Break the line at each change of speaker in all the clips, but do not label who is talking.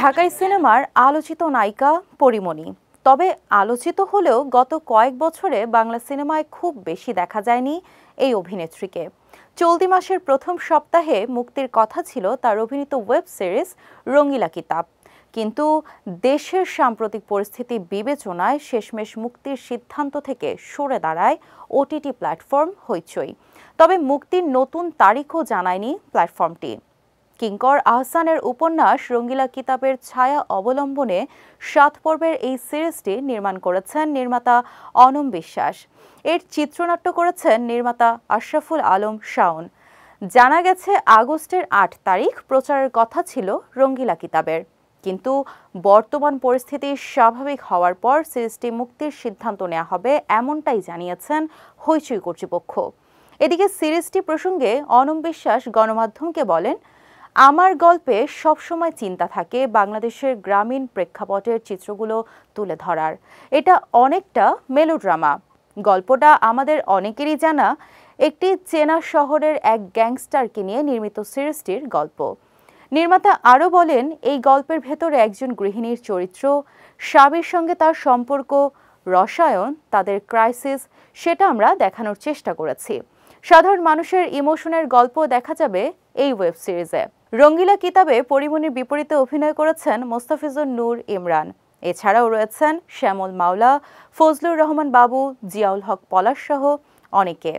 ঢাকাই সিনেমার আলোচিত নায়িকা পরিমণি তবে আলোচিত হলেও গত কয়েক বছরে বাংলা সিনেমায় খুব বেশি দেখা যায়নি এই অভিনেত্রীকে চলতি মাসের প্রথম সপ্তাহে মুক্তির কথা ছিল তার অভিনীত ওয়েব সিরিজ রঙিলা কিতাব কিন্তু দেশের সাম্প্রতিক পরিস্থিতি বিবেচনায় শেষমেশ মুক্তির সিদ্ধান্ত থেকে সরে দাঁড়ায় ওটিটি প্ল্যাটফর্ম হইচই তবে মুক্তির নতুন তারিখও জানায়নি প্ল্যাটফর্মটি কিঙ্কর আহসানের উপন্যাস রঙ্গিলা কিতাবের ছায়া অবলম্বনে সাত পর্বের এই সিরিজটি নির্মাণ করেছেন নির্মাতা অনম বিশ্বাস এর চিত্রনাট্য করেছেন নির্মাতা আশরাফুল আলম শাওন জানা গেছে আগস্টের আট তারিখ প্রচারের কথা ছিল রঙ্গিলা কিতাবের কিন্তু বর্তমান পরিস্থিতি স্বাভাবিক হওয়ার পর সিরিজটি মুক্তির সিদ্ধান্ত নেওয়া হবে এমনটাই জানিয়েছেন হইচই কর্তৃপক্ষ এদিকে সিরিজটি প্রসঙ্গে অনম বিশ্বাস গণমাধ্যমকে বলেন আমার গল্পে সবসময় চিন্তা থাকে বাংলাদেশের গ্রামীণ প্রেক্ষাপটের চিত্রগুলো তুলে ধরার এটা অনেকটা মেলোড্রামা গল্পটা আমাদের অনেকেরই জানা একটি চেনা শহরের এক গ্যাংস্টারকে নিয়ে নির্মিত সিরিজটির গল্প নির্মাতা আরও বলেন এই গল্পের ভেতরে একজন গৃহিণীর চরিত্র স্বামীর সঙ্গে তার সম্পর্ক রসায়ন তাদের ক্রাইসিস সেটা আমরা দেখানোর চেষ্টা করেছি সাধারণ মানুষের ইমোশনের গল্প দেখা যাবে এই ওয়েব সিরিজে রঙ্গিলা কিতাবে পরিমণির বিপরীতে অভিনয় করেছেন মোস্তাফিজুর নূর ইমরান এছাড়াও রয়েছেন শ্যামল মাওলা ফজলুর রহমান বাবু জিয়াউল হক পলাশ সহ অনেকে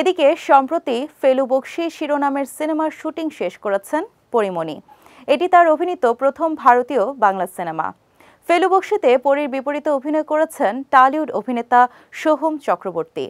এদিকে সম্প্রতি ফেলু বক্সি শিরোনামের সিনেমার শুটিং শেষ করেছেন পরিমণি এটি তার অভিনীত প্রথম ভারতীয় বাংলা সিনেমা ফেলু বক্সিতে পরীর বিপরীতে অভিনয় করেছেন টালিউড অভিনেতা সোহম চক্রবর্তী